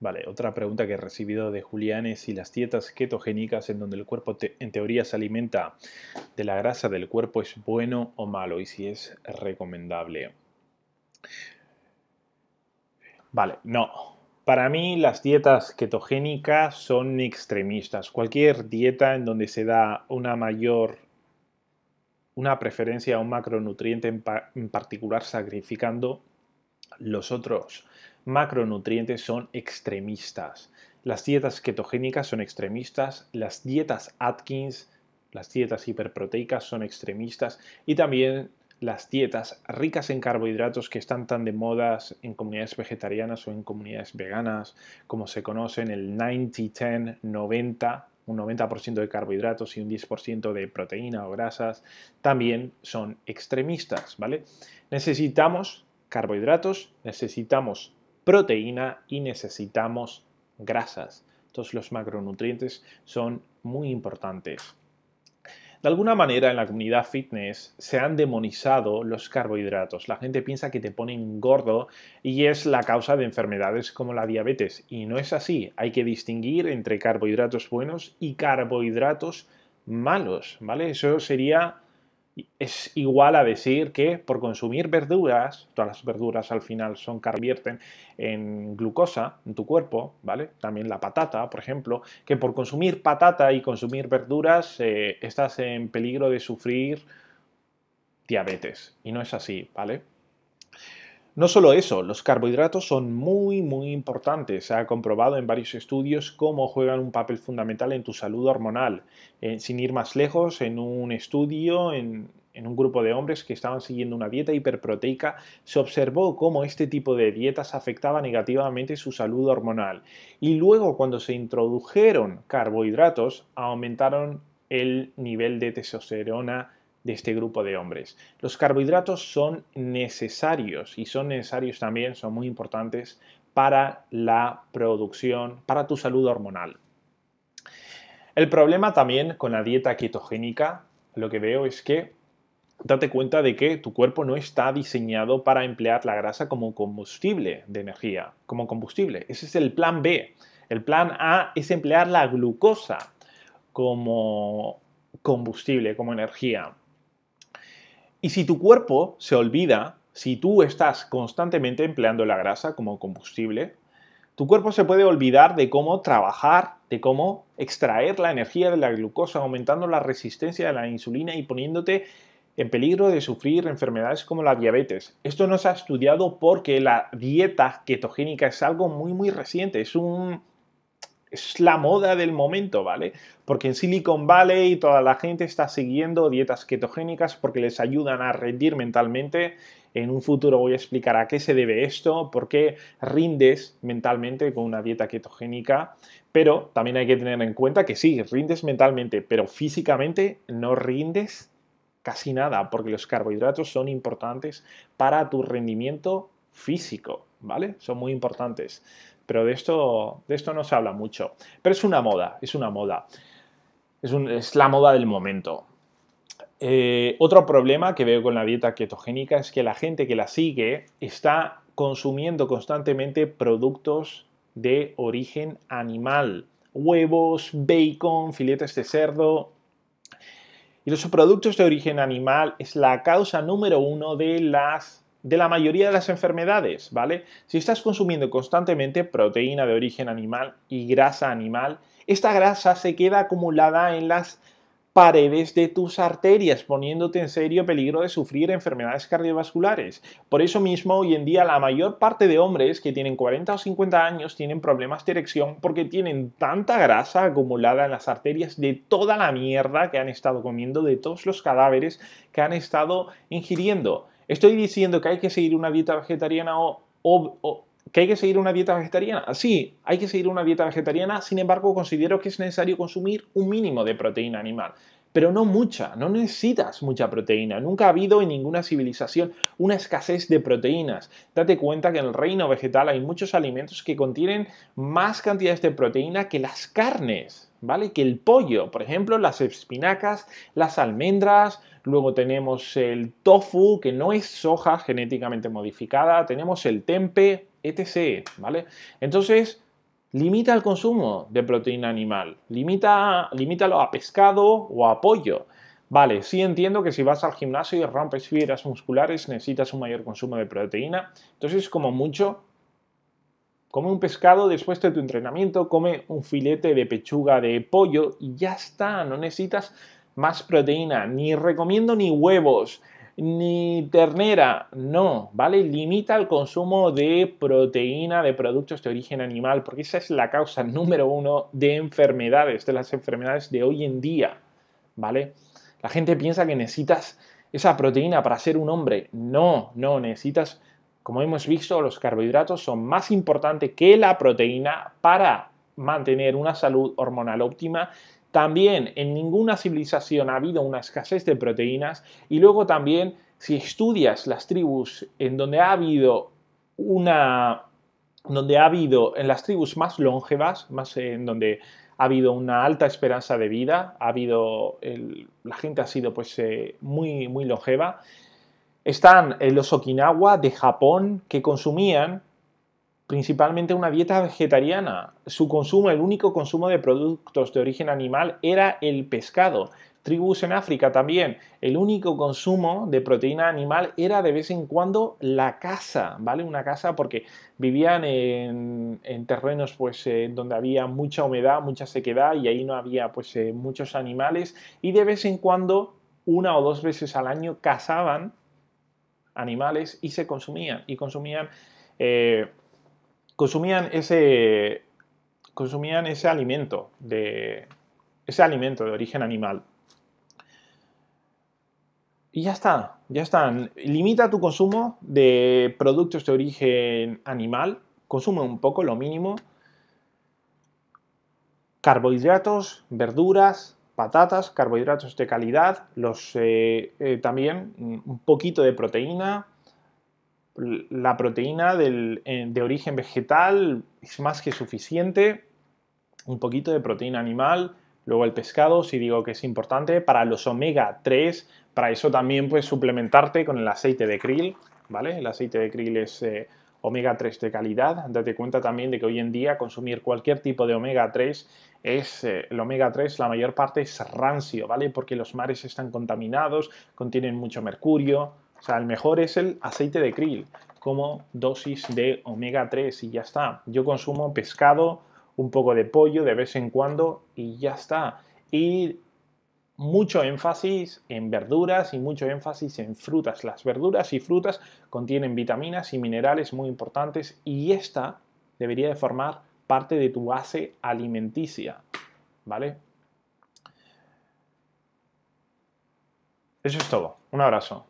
Vale, otra pregunta que he recibido de Julián es si las dietas ketogénicas en donde el cuerpo en teoría se alimenta de la grasa del cuerpo es bueno o malo y si es recomendable. Vale, no. Para mí las dietas ketogénicas son extremistas. Cualquier dieta en donde se da una mayor una preferencia a un macronutriente en particular sacrificando los otros macronutrientes son extremistas. Las dietas ketogénicas son extremistas, las dietas Atkins, las dietas hiperproteicas son extremistas y también las dietas ricas en carbohidratos que están tan de modas en comunidades vegetarianas o en comunidades veganas, como se conocen el 90-10, 90, un 90% de carbohidratos y un 10% de proteína o grasas, también son extremistas, ¿vale? Necesitamos carbohidratos, necesitamos proteína y necesitamos grasas. Entonces los macronutrientes son muy importantes. De alguna manera en la comunidad fitness se han demonizado los carbohidratos. La gente piensa que te ponen gordo y es la causa de enfermedades como la diabetes. Y no es así. Hay que distinguir entre carbohidratos buenos y carbohidratos malos, ¿vale? Eso sería es igual a decir que por consumir verduras, todas las verduras al final son que convierten en glucosa en tu cuerpo, ¿vale? También la patata, por ejemplo, que por consumir patata y consumir verduras eh, estás en peligro de sufrir diabetes. Y no es así, ¿vale? No solo eso, los carbohidratos son muy muy importantes. Se ha comprobado en varios estudios cómo juegan un papel fundamental en tu salud hormonal. Eh, sin ir más lejos, en un estudio en, en un grupo de hombres que estaban siguiendo una dieta hiperproteica, se observó cómo este tipo de dietas afectaba negativamente su salud hormonal. Y luego cuando se introdujeron carbohidratos, aumentaron el nivel de testosterona de este grupo de hombres. Los carbohidratos son necesarios y son necesarios también, son muy importantes para la producción, para tu salud hormonal. El problema también con la dieta ketogénica, lo que veo es que date cuenta de que tu cuerpo no está diseñado para emplear la grasa como combustible de energía, como combustible. Ese es el plan B. El plan A es emplear la glucosa como combustible, como energía. Y si tu cuerpo se olvida, si tú estás constantemente empleando la grasa como combustible, tu cuerpo se puede olvidar de cómo trabajar, de cómo extraer la energía de la glucosa, aumentando la resistencia a la insulina y poniéndote en peligro de sufrir enfermedades como la diabetes. Esto no se ha estudiado porque la dieta ketogénica es algo muy muy reciente, es un es la moda del momento, ¿vale? Porque en Silicon Valley toda la gente está siguiendo dietas ketogénicas porque les ayudan a rendir mentalmente. En un futuro voy a explicar a qué se debe esto, por qué rindes mentalmente con una dieta ketogénica, pero también hay que tener en cuenta que sí, rindes mentalmente, pero físicamente no rindes casi nada, porque los carbohidratos son importantes para tu rendimiento físico, ¿vale? Son muy importantes pero de esto, de esto no se habla mucho. Pero es una moda, es una moda. Es, la moda del momento. Eh, otro problema que veo con la dieta ketogénica es que la gente que la sigue está consumiendo constantemente productos de origen animal. Huevos, bacon, filetes de cerdo. Y los productos de origen animal es la causa número uno de las de la mayoría de las enfermedades, ¿vale? Si estás consumiendo constantemente proteína de origen animal y grasa animal, esta grasa se queda acumulada en las paredes de tus arterias, poniéndote en serio peligro de sufrir enfermedades cardiovasculares. Por eso mismo, hoy en día la mayor parte de hombres que tienen 40 o 50 años tienen problemas de erección porque tienen tanta grasa acumulada en las arterias de toda la mierda que han estado comiendo, de todos los cadáveres que han estado ingiriendo. ¿Estoy diciendo que hay que seguir una dieta vegetariana o, que hay que seguir una dieta vegetariana? Sí, hay que seguir una dieta vegetariana, sin embargo considero que es necesario consumir un mínimo de proteína animal pero no mucha, no necesitas mucha proteína. Nunca ha habido en ninguna civilización una escasez de proteínas. Date cuenta que en el reino vegetal hay muchos alimentos que contienen más cantidades de proteína que las carnes. ¿vale? Que el pollo, por ejemplo, las espinacas, las almendras, luego tenemos el tofu, que no es soja genéticamente modificada, tenemos el tempe, etc., ¿vale? Entonces, limita el consumo de proteína animal, limita, limítalo a pescado o a pollo. Vale, sí entiendo que si vas al gimnasio y rompes fibras musculares necesitas un mayor consumo de proteína, entonces como mucho Come un pescado después de tu entrenamiento, come un filete de pechuga de pollo y ya está, no necesitas más proteína, ni recomiendo ni huevos, ni ternera, no, ¿vale? Limita el consumo de proteína de productos de origen animal, porque esa es la causa número uno de enfermedades, de las enfermedades de hoy en día, ¿vale? La gente piensa que necesitas esa proteína para ser un hombre, no, no, necesitas como hemos visto, los carbohidratos son más importantes que la proteína para mantener una salud hormonal óptima. También en ninguna civilización ha habido una escasez de proteínas y luego también si estudias las tribus en donde ha habido una donde ha habido en las tribus más longevas, más en donde ha habido una alta esperanza de vida, ha habido la gente ha sido pues eh, muy muy longeva están los Okinawa de Japón que consumían principalmente una dieta vegetariana. Su consumo, el único consumo de productos de origen animal era el pescado. Tribus en África también, el único consumo de proteína animal era de vez en cuando la caza, ¿vale? Una caza porque vivían en, terrenos pues eh, donde había mucha humedad, mucha sequedad y ahí no había pues eh, muchos animales y de vez en cuando una o dos veces al año cazaban animales y se consumían. Y consumían, eh, consumían, ese, consumían ese alimento de, ese alimento de origen animal. Y ya está, ya están. Limita tu consumo de productos de origen animal, consume un poco, lo mínimo. Carbohidratos, verduras, patatas, carbohidratos de calidad, los, eh, eh, también mm, un poquito de proteína. La proteína de origen vegetal es más que suficiente. Un poquito de proteína animal. Luego el pescado, si digo que es importante, para los omega 3, para eso también puedes suplementarte con el aceite de krill, ¿vale? El aceite de krill es eh, omega 3 de calidad. Date cuenta también de que hoy en día consumir cualquier tipo de omega 3 es eh, el omega 3, la mayor parte es rancio, ¿vale? Porque los mares están contaminados, contienen mucho mercurio. O sea, el mejor es el aceite de krill como dosis de omega 3 y ya está. Yo consumo pescado, un poco de pollo de vez en cuando y ya está. Y mucho énfasis en verduras y mucho énfasis en frutas. Las verduras y frutas contienen vitaminas y minerales muy importantes y esta debería de formar parte de tu base alimenticia, ¿vale? Eso es todo. Un abrazo.